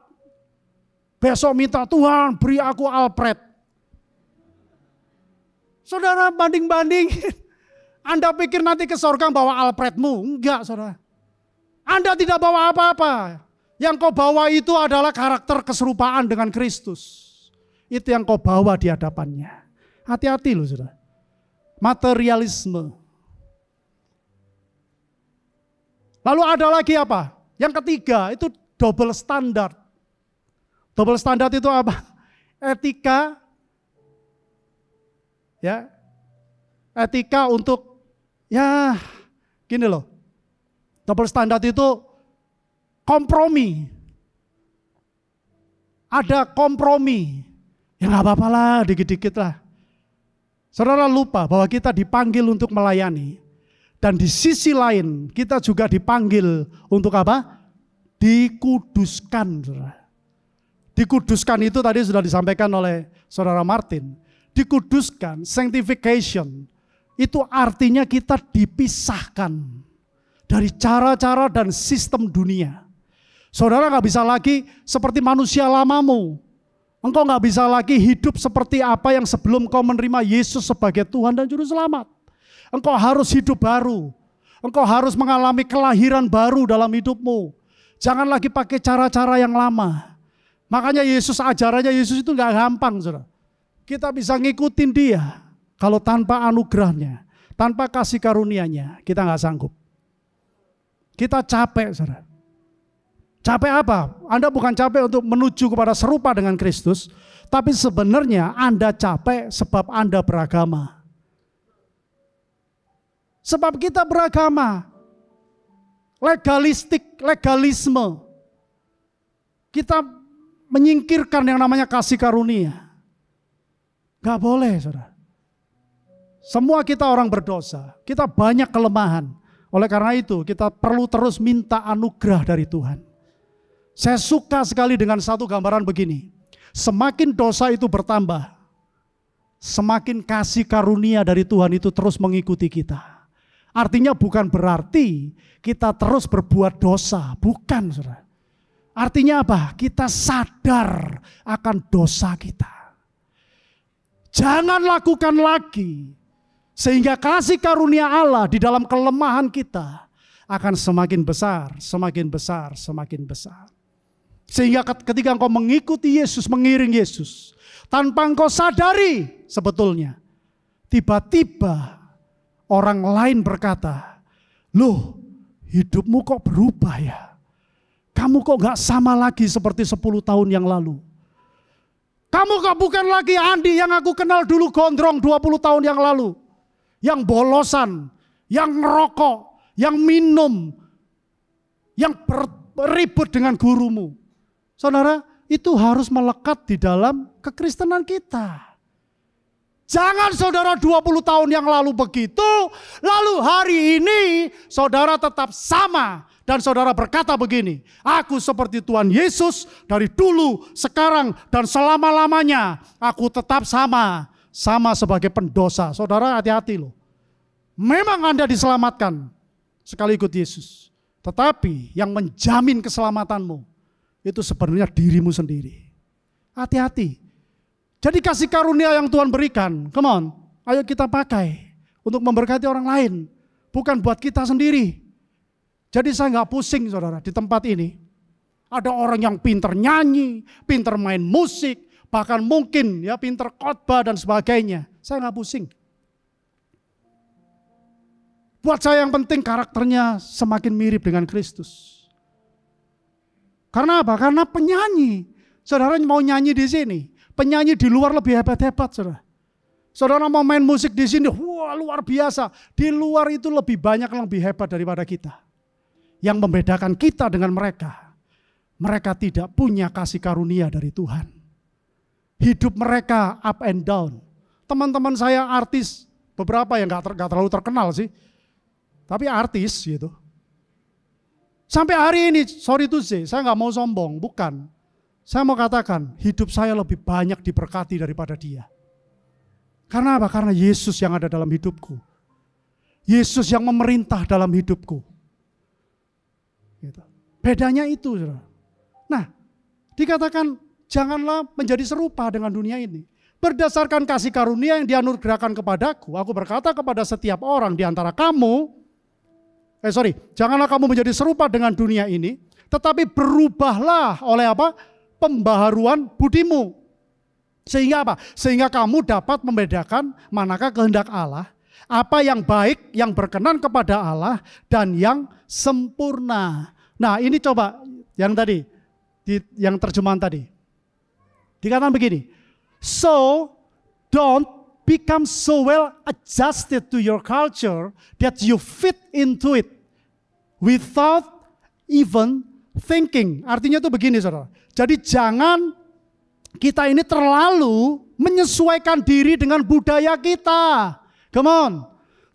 Speaker 1: Besok minta Tuhan beri aku Alpret. Saudara banding banding Anda pikir nanti ke surga bawa alpretmu? Enggak saudara. Anda tidak bawa apa-apa. Yang kau bawa itu adalah karakter keserupaan dengan Kristus. Itu yang kau bawa di hadapannya. Hati-hati loh saudara. Materialisme. Lalu ada lagi apa? Yang ketiga itu double standard. Double standard itu apa? Etika ya etika untuk ya gini loh double standard itu kompromi ada kompromi ya nggak apa-apa lah dikit-dikit lah saudara lupa bahwa kita dipanggil untuk melayani dan di sisi lain kita juga dipanggil untuk apa dikuduskan dikuduskan itu tadi sudah disampaikan oleh saudara Martin dikuduskan, sanctification, itu artinya kita dipisahkan dari cara-cara dan sistem dunia. Saudara nggak bisa lagi seperti manusia lamamu. Engkau nggak bisa lagi hidup seperti apa yang sebelum kau menerima Yesus sebagai Tuhan dan Juru Selamat. Engkau harus hidup baru. Engkau harus mengalami kelahiran baru dalam hidupmu. Jangan lagi pakai cara-cara yang lama. Makanya Yesus ajarannya Yesus itu nggak gampang, saudara. Kita bisa ngikutin dia kalau tanpa anugerahnya, tanpa kasih karunia-Nya, kita nggak sanggup. Kita capek, saudara. Capek apa? Anda bukan capek untuk menuju kepada serupa dengan Kristus, tapi sebenarnya Anda capek sebab Anda beragama. Sebab kita beragama. Legalistik, legalisme. Kita menyingkirkan yang namanya kasih karunia. Gak boleh, saudara. Semua kita orang berdosa, kita banyak kelemahan. Oleh karena itu, kita perlu terus minta anugerah dari Tuhan. Saya suka sekali dengan satu gambaran begini: semakin dosa itu bertambah, semakin kasih karunia dari Tuhan itu terus mengikuti kita. Artinya, bukan berarti kita terus berbuat dosa, bukan saudara. Artinya, apa kita sadar akan dosa kita Jangan lakukan lagi sehingga kasih karunia Allah di dalam kelemahan kita akan semakin besar, semakin besar, semakin besar. Sehingga ketika engkau mengikuti Yesus, mengiring Yesus, tanpa engkau sadari sebetulnya, tiba-tiba orang lain berkata, loh hidupmu kok berubah ya? Kamu kok gak sama lagi seperti 10 tahun yang lalu? Kamu gak bukan lagi Andi yang aku kenal dulu gondrong 20 tahun yang lalu. Yang bolosan, yang ngerokok, yang minum, yang ribut dengan gurumu. Saudara, itu harus melekat di dalam kekristenan kita. Jangan saudara 20 tahun yang lalu begitu, lalu hari ini saudara tetap sama dan saudara berkata begini, aku seperti Tuhan Yesus dari dulu, sekarang dan selama-lamanya, aku tetap sama, sama sebagai pendosa. Saudara hati-hati loh. Memang Anda diselamatkan sekali ikut Yesus. Tetapi yang menjamin keselamatanmu itu sebenarnya dirimu sendiri. Hati-hati jadi kasih karunia yang Tuhan berikan, come on, ayo kita pakai untuk memberkati orang lain, bukan buat kita sendiri. Jadi saya nggak pusing saudara di tempat ini. Ada orang yang pinter nyanyi, pinter main musik, bahkan mungkin ya pinter khotbah dan sebagainya. Saya nggak pusing. Buat saya yang penting karakternya semakin mirip dengan Kristus. Karena apa? Karena penyanyi. Saudara mau nyanyi di sini penyanyi di luar lebih hebat-hebat, saudara. Saudara mau main musik di sini, wah luar biasa. Di luar itu lebih banyak yang lebih hebat daripada kita. Yang membedakan kita dengan mereka. Mereka tidak punya kasih karunia dari Tuhan. Hidup mereka up and down. Teman-teman saya artis, beberapa yang gak, ter, terlalu terkenal sih. Tapi artis gitu. Sampai hari ini, sorry to say, saya nggak mau sombong, bukan. Saya mau katakan, hidup saya lebih banyak diberkati daripada dia. Karena apa? Karena Yesus yang ada dalam hidupku. Yesus yang memerintah dalam hidupku. Gitu. Bedanya itu. Nah, dikatakan janganlah menjadi serupa dengan dunia ini. Berdasarkan kasih karunia yang dianugerahkan kepadaku, aku berkata kepada setiap orang di antara kamu, eh sorry, janganlah kamu menjadi serupa dengan dunia ini, tetapi berubahlah oleh apa? pembaharuan budimu. Sehingga apa? Sehingga kamu dapat membedakan manakah kehendak Allah, apa yang baik, yang berkenan kepada Allah, dan yang sempurna. Nah ini coba yang tadi, yang terjemahan tadi. Dikatakan begini, So don't become so well adjusted to your culture that you fit into it without even thinking. Artinya itu begini saudara. Jadi jangan kita ini terlalu menyesuaikan diri dengan budaya kita. Come on.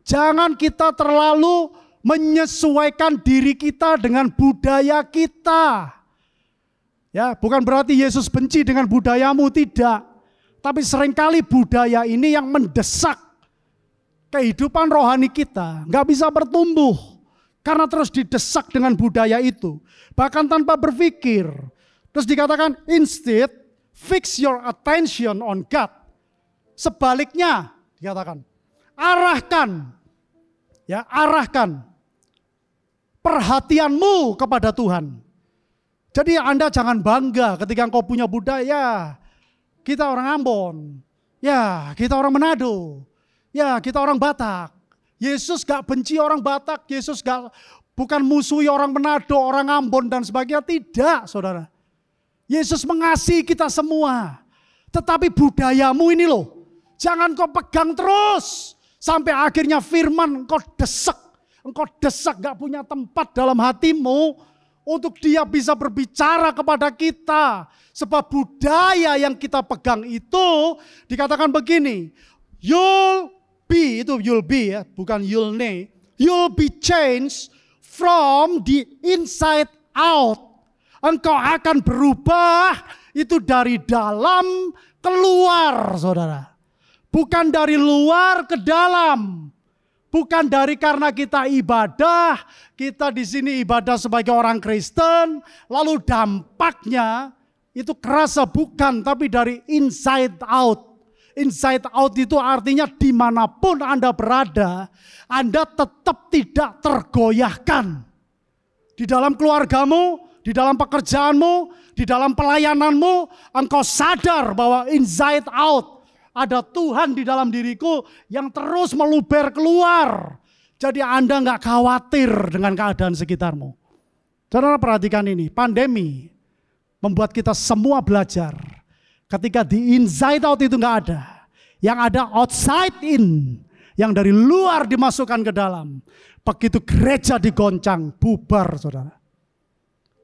Speaker 1: Jangan kita terlalu menyesuaikan diri kita dengan budaya kita. Ya, bukan berarti Yesus benci dengan budayamu tidak. Tapi seringkali budaya ini yang mendesak kehidupan rohani kita, nggak bisa bertumbuh. Karena terus didesak dengan budaya itu. Bahkan tanpa berpikir. Terus dikatakan, instead, fix your attention on God. Sebaliknya, dikatakan, arahkan. Ya, arahkan perhatianmu kepada Tuhan. Jadi Anda jangan bangga ketika engkau punya budaya. Kita orang Ambon. Ya, kita orang Manado. Ya, kita orang Batak. Yesus gak benci orang Batak, Yesus gak bukan musuhi orang Manado, orang Ambon dan sebagainya. Tidak, saudara. Yesus mengasihi kita semua. Tetapi budayamu ini loh, jangan kau pegang terus. Sampai akhirnya firman engkau desek. Engkau desek gak punya tempat dalam hatimu. Untuk dia bisa berbicara kepada kita. Sebab budaya yang kita pegang itu dikatakan begini. you. Be itu you'll be ya, bukan you'll ne. You'll be changed from the inside out. Engkau akan berubah itu dari dalam keluar, saudara. Bukan dari luar ke dalam. Bukan dari karena kita ibadah, kita di sini ibadah sebagai orang Kristen, lalu dampaknya itu kerasa bukan, tapi dari inside out Inside out itu artinya dimanapun Anda berada, Anda tetap tidak tergoyahkan. Di dalam keluargamu, di dalam pekerjaanmu, di dalam pelayananmu, engkau sadar bahwa inside out ada Tuhan di dalam diriku yang terus meluber keluar. Jadi Anda nggak khawatir dengan keadaan sekitarmu. Saudara perhatikan ini, pandemi membuat kita semua belajar Ketika di inside out itu nggak ada. Yang ada outside in. Yang dari luar dimasukkan ke dalam. Begitu gereja digoncang, bubar saudara.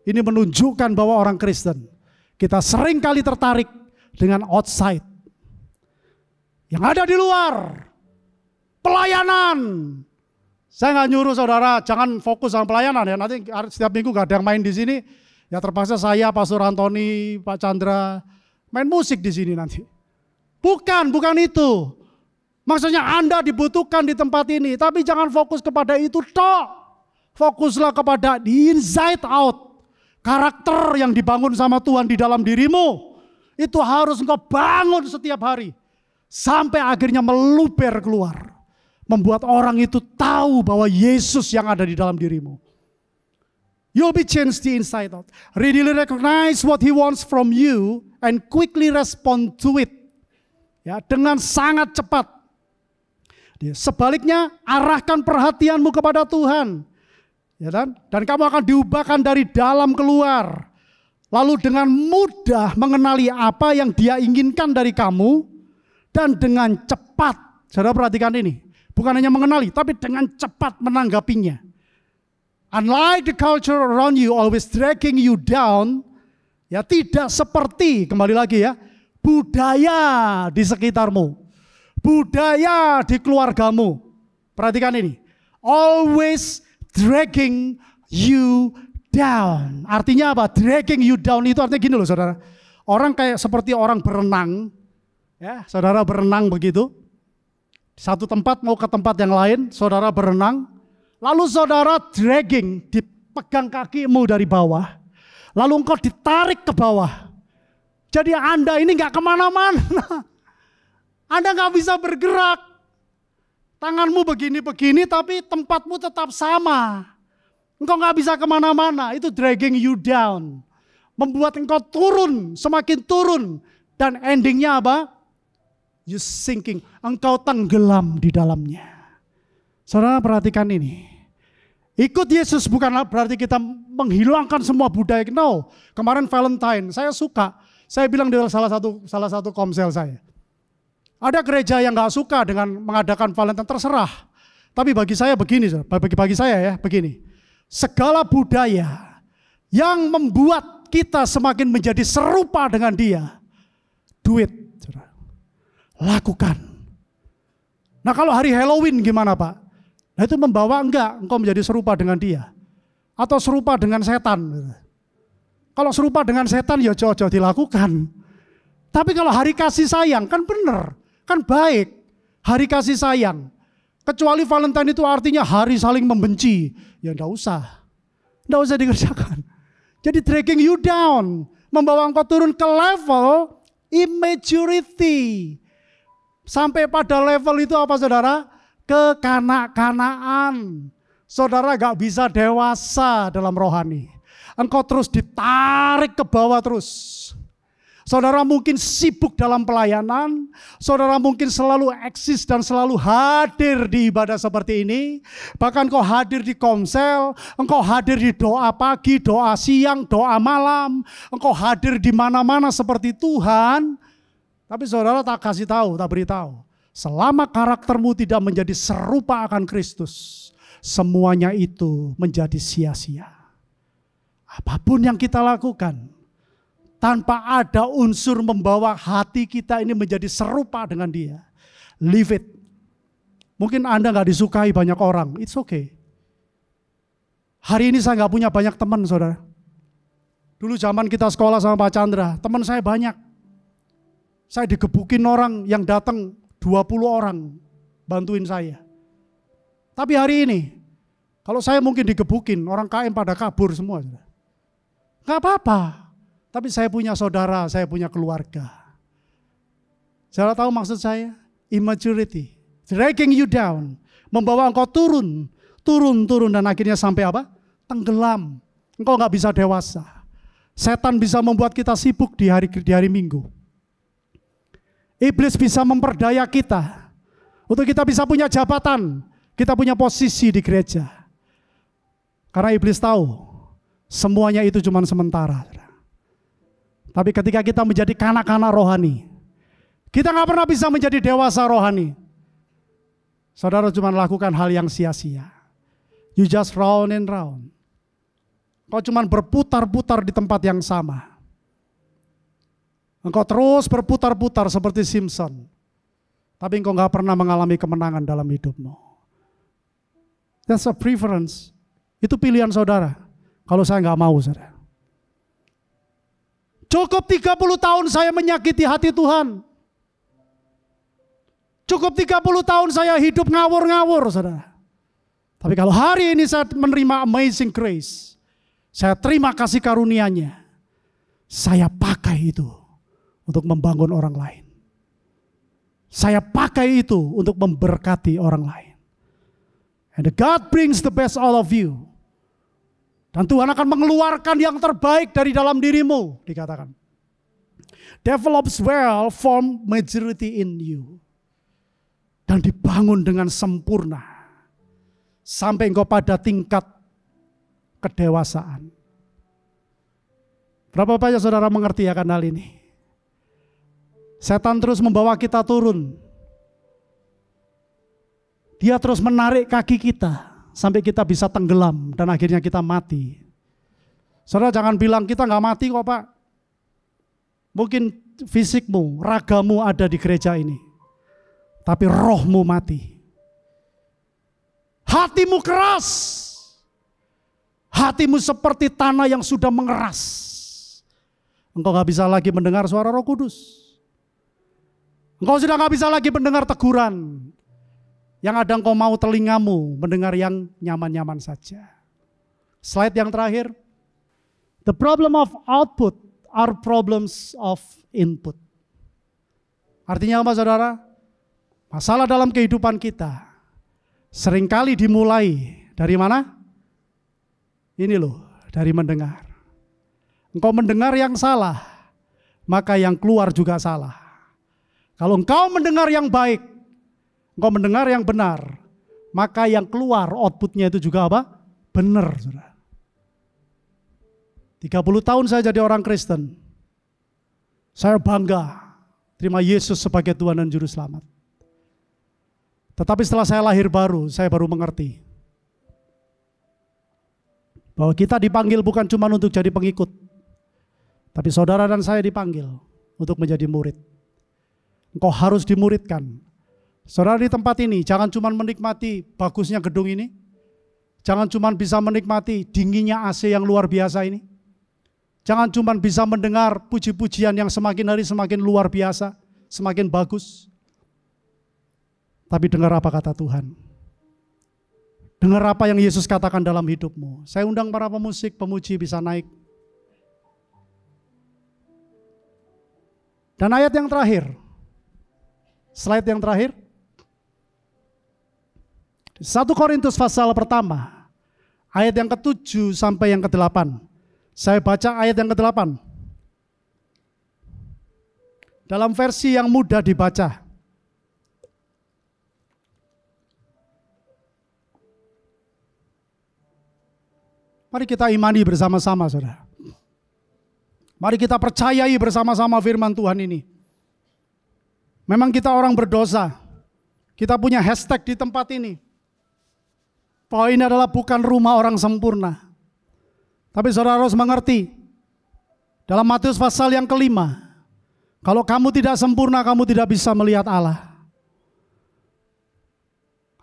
Speaker 1: Ini menunjukkan bahwa orang Kristen. Kita sering kali tertarik dengan outside. Yang ada di luar. Pelayanan. Saya nggak nyuruh saudara jangan fokus sama pelayanan ya. Nanti setiap minggu gak ada yang main di sini. Ya terpaksa saya, Pak Antoni, Pak Chandra, main musik di sini nanti. Bukan, bukan itu. Maksudnya Anda dibutuhkan di tempat ini, tapi jangan fokus kepada itu tok. Fokuslah kepada di inside out. Karakter yang dibangun sama Tuhan di dalam dirimu. Itu harus engkau bangun setiap hari. Sampai akhirnya meluber keluar. Membuat orang itu tahu bahwa Yesus yang ada di dalam dirimu. You'll be changed the inside out. Readily recognize what he wants from you and quickly respond to it. Ya, dengan sangat cepat. Sebaliknya, arahkan perhatianmu kepada Tuhan. Ya kan? Dan kamu akan diubahkan dari dalam keluar. Lalu dengan mudah mengenali apa yang dia inginkan dari kamu dan dengan cepat. Saudara perhatikan ini. Bukan hanya mengenali, tapi dengan cepat menanggapinya. Unlike the culture around you always dragging you down, ya tidak seperti kembali lagi ya, budaya di sekitarmu. Budaya di keluargamu. Perhatikan ini. Always dragging you down. Artinya apa? Dragging you down itu artinya gini loh saudara. Orang kayak seperti orang berenang. Ya, saudara berenang begitu. Satu tempat mau ke tempat yang lain, saudara berenang Lalu saudara dragging, dipegang kakimu dari bawah. Lalu engkau ditarik ke bawah. Jadi Anda ini nggak kemana-mana. Anda nggak bisa bergerak. Tanganmu begini-begini tapi tempatmu tetap sama. Engkau nggak bisa kemana-mana. Itu dragging you down. Membuat engkau turun, semakin turun. Dan endingnya apa? You sinking. Engkau tenggelam di dalamnya. Saudara perhatikan ini. Ikut Yesus bukan berarti kita menghilangkan semua budaya. No, kemarin Valentine, saya suka. Saya bilang di salah satu salah satu komsel saya. Ada gereja yang nggak suka dengan mengadakan Valentine, terserah. Tapi bagi saya begini, bagi bagi saya ya begini. Segala budaya yang membuat kita semakin menjadi serupa dengan dia, duit, lakukan. Nah kalau hari Halloween gimana Pak? itu membawa enggak engkau menjadi serupa dengan dia. Atau serupa dengan setan. Kalau serupa dengan setan ya jauh-jauh dilakukan. Tapi kalau hari kasih sayang kan benar, kan baik. Hari kasih sayang. Kecuali Valentine itu artinya hari saling membenci. Ya enggak usah. Enggak usah dikerjakan. Jadi dragging you down. Membawa engkau turun ke level immaturity. Sampai pada level itu apa saudara? kekanak-kanaan. Saudara gak bisa dewasa dalam rohani. Engkau terus ditarik ke bawah terus. Saudara mungkin sibuk dalam pelayanan, saudara mungkin selalu eksis dan selalu hadir di ibadah seperti ini. Bahkan kau hadir di komsel, engkau hadir di doa pagi, doa siang, doa malam, engkau hadir di mana-mana seperti Tuhan. Tapi saudara tak kasih tahu, tak beritahu. Selama karaktermu tidak menjadi serupa akan Kristus, semuanya itu menjadi sia-sia. Apapun yang kita lakukan, tanpa ada unsur membawa hati kita ini menjadi serupa dengan dia. Leave it. Mungkin Anda nggak disukai banyak orang, it's okay. Hari ini saya nggak punya banyak teman, saudara. Dulu zaman kita sekolah sama Pak Chandra, teman saya banyak. Saya digebukin orang yang datang 20 orang bantuin saya. Tapi hari ini, kalau saya mungkin digebukin, orang KM pada kabur semua. Gak apa-apa, tapi saya punya saudara, saya punya keluarga. Saya tahu maksud saya? Immaturity, dragging you down, membawa engkau turun, turun, turun, dan akhirnya sampai apa? Tenggelam, engkau gak bisa dewasa. Setan bisa membuat kita sibuk di hari di hari Minggu. Iblis bisa memperdaya kita. Untuk kita bisa punya jabatan. Kita punya posisi di gereja. Karena iblis tahu semuanya itu cuma sementara. Tapi ketika kita menjadi kanak-kanak rohani. Kita nggak pernah bisa menjadi dewasa rohani. Saudara cuma lakukan hal yang sia-sia. You just round and round. Kau cuma berputar-putar di tempat yang sama. Engkau terus berputar-putar seperti Simpson. Tapi engkau nggak pernah mengalami kemenangan dalam hidupmu. That's a preference. Itu pilihan saudara. Kalau saya nggak mau, saudara. Cukup 30 tahun saya menyakiti hati Tuhan. Cukup 30 tahun saya hidup ngawur-ngawur, saudara. Tapi kalau hari ini saya menerima amazing grace, saya terima kasih karuniaNya, Saya pakai itu untuk membangun orang lain. Saya pakai itu untuk memberkati orang lain. And God brings the best out of you. Dan Tuhan akan mengeluarkan yang terbaik dari dalam dirimu, dikatakan. Develops well from majority in you. Dan dibangun dengan sempurna. Sampai engkau pada tingkat kedewasaan. Berapa banyak saudara mengerti akan hal ini? Setan terus membawa kita turun. Dia terus menarik kaki kita sampai kita bisa tenggelam dan akhirnya kita mati. Saudara jangan bilang kita nggak mati kok pak. Mungkin fisikmu, ragamu ada di gereja ini. Tapi rohmu mati. Hatimu keras. Hatimu seperti tanah yang sudah mengeras. Engkau gak bisa lagi mendengar suara roh kudus. Engkau sudah nggak bisa lagi mendengar teguran. Yang ada engkau mau telingamu mendengar yang nyaman-nyaman saja. Slide yang terakhir. The problem of output are problems of input. Artinya apa saudara? Masalah dalam kehidupan kita seringkali dimulai dari mana? Ini loh, dari mendengar. Engkau mendengar yang salah, maka yang keluar juga salah. Kalau engkau mendengar yang baik, engkau mendengar yang benar, maka yang keluar outputnya itu juga apa? Benar. 30 tahun saya jadi orang Kristen. Saya bangga terima Yesus sebagai Tuhan dan Juru Selamat. Tetapi setelah saya lahir baru, saya baru mengerti. Bahwa kita dipanggil bukan cuma untuk jadi pengikut. Tapi saudara dan saya dipanggil untuk menjadi murid. Engkau harus dimuridkan. Saudara di tempat ini, jangan cuma menikmati bagusnya gedung ini. Jangan cuma bisa menikmati dinginnya AC yang luar biasa ini. Jangan cuma bisa mendengar puji-pujian yang semakin hari semakin luar biasa, semakin bagus. Tapi dengar apa kata Tuhan. Dengar apa yang Yesus katakan dalam hidupmu. Saya undang para pemusik, pemuji bisa naik. Dan ayat yang terakhir, Slide yang terakhir. 1 Korintus pasal pertama, ayat yang ke-7 sampai yang ke-8. Saya baca ayat yang ke-8. Dalam versi yang mudah dibaca. Mari kita imani bersama-sama, saudara. Mari kita percayai bersama-sama firman Tuhan ini. Memang kita orang berdosa. Kita punya hashtag di tempat ini. Bahwa ini adalah bukan rumah orang sempurna. Tapi saudara harus mengerti. Dalam Matius pasal yang kelima. Kalau kamu tidak sempurna, kamu tidak bisa melihat Allah.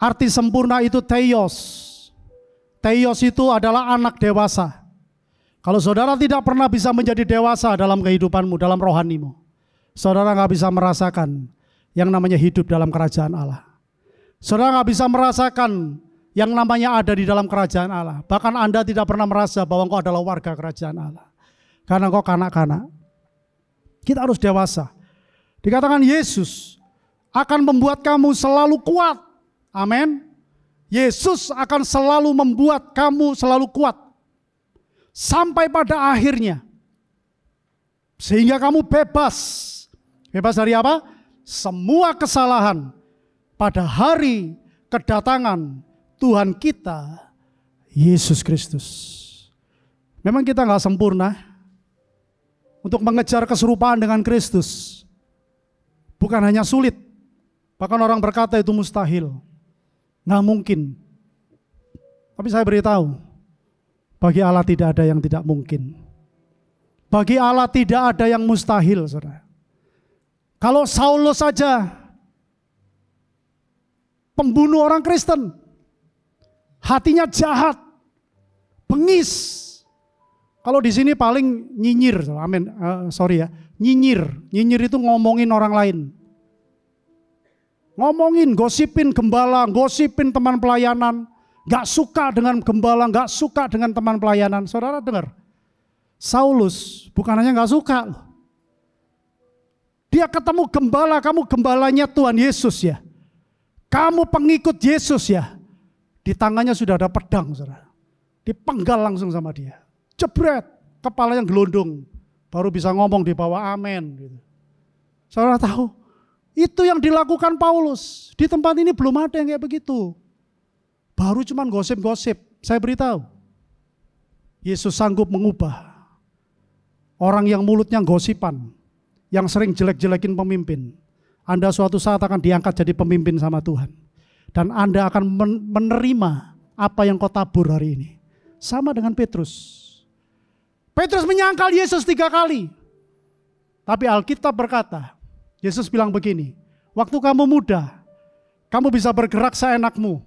Speaker 1: Arti sempurna itu teios. Teios itu adalah anak dewasa. Kalau saudara tidak pernah bisa menjadi dewasa dalam kehidupanmu, dalam rohanimu, saudara nggak bisa merasakan yang namanya hidup dalam kerajaan Allah. Saudara nggak bisa merasakan yang namanya ada di dalam kerajaan Allah. Bahkan Anda tidak pernah merasa bahwa engkau adalah warga kerajaan Allah. Karena engkau kanak-kanak. Kita harus dewasa. Dikatakan Yesus akan membuat kamu selalu kuat. Amin. Yesus akan selalu membuat kamu selalu kuat. Sampai pada akhirnya. Sehingga kamu bebas. Bebas dari apa? semua kesalahan pada hari kedatangan Tuhan kita, Yesus Kristus. Memang kita nggak sempurna untuk mengejar keserupaan dengan Kristus. Bukan hanya sulit, bahkan orang berkata itu mustahil. Nggak mungkin. Tapi saya beritahu, bagi Allah tidak ada yang tidak mungkin. Bagi Allah tidak ada yang mustahil, saudara. Kalau Saulus saja pembunuh orang Kristen, hatinya jahat, pengis. Kalau di sini paling nyinyir, amin, uh, sorry ya, nyinyir. Nyinyir itu ngomongin orang lain. Ngomongin, gosipin gembala, gosipin teman pelayanan. Gak suka dengan gembala, gak suka dengan teman pelayanan. Saudara dengar, Saulus bukan hanya gak suka, dia ketemu gembala, kamu gembalanya Tuhan Yesus ya. Kamu pengikut Yesus ya. Di tangannya sudah ada pedang, saudara. Dipenggal langsung sama dia. Jebret, kepala yang gelondong. Baru bisa ngomong di bawah amin. Gitu. Saudara tahu, itu yang dilakukan Paulus. Di tempat ini belum ada yang kayak begitu. Baru cuman gosip-gosip. Saya beritahu, Yesus sanggup mengubah orang yang mulutnya gosipan yang sering jelek-jelekin pemimpin, Anda suatu saat akan diangkat jadi pemimpin sama Tuhan. Dan Anda akan menerima apa yang kau tabur hari ini. Sama dengan Petrus. Petrus menyangkal Yesus tiga kali. Tapi Alkitab berkata, Yesus bilang begini, waktu kamu muda, kamu bisa bergerak seenakmu.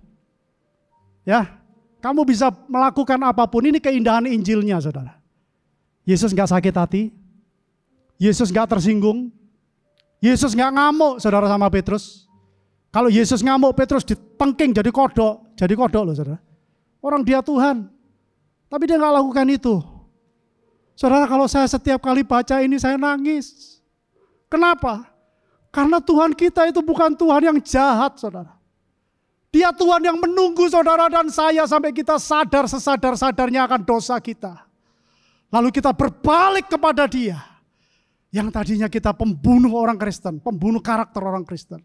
Speaker 1: Ya, kamu bisa melakukan apapun. Ini keindahan Injilnya, saudara. Yesus nggak sakit hati, Yesus nggak tersinggung. Yesus nggak ngamuk saudara sama Petrus. Kalau Yesus ngamuk Petrus ditengking jadi kodok, jadi kodok loh saudara. Orang dia Tuhan, tapi dia nggak lakukan itu. Saudara kalau saya setiap kali baca ini saya nangis. Kenapa? Karena Tuhan kita itu bukan Tuhan yang jahat saudara. Dia Tuhan yang menunggu saudara dan saya sampai kita sadar sesadar-sadarnya akan dosa kita. Lalu kita berbalik kepada dia yang tadinya kita pembunuh orang Kristen, pembunuh karakter orang Kristen.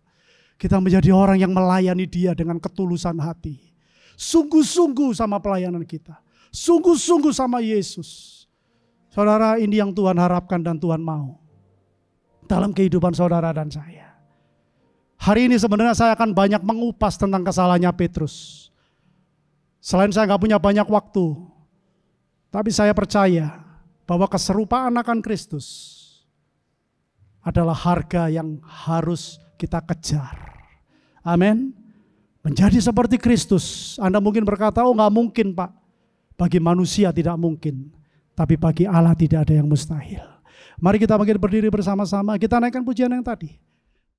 Speaker 1: Kita menjadi orang yang melayani dia dengan ketulusan hati. Sungguh-sungguh sama pelayanan kita. Sungguh-sungguh sama Yesus. Saudara ini yang Tuhan harapkan dan Tuhan mau. Dalam kehidupan saudara dan saya. Hari ini sebenarnya saya akan banyak mengupas tentang kesalahannya Petrus. Selain saya nggak punya banyak waktu, tapi saya percaya bahwa keserupaan akan Kristus adalah harga yang harus kita kejar. Amin. Menjadi seperti Kristus. Anda mungkin berkata, oh nggak mungkin Pak. Bagi manusia tidak mungkin. Tapi bagi Allah tidak ada yang mustahil. Mari kita makin berdiri bersama-sama. Kita naikkan pujian yang tadi.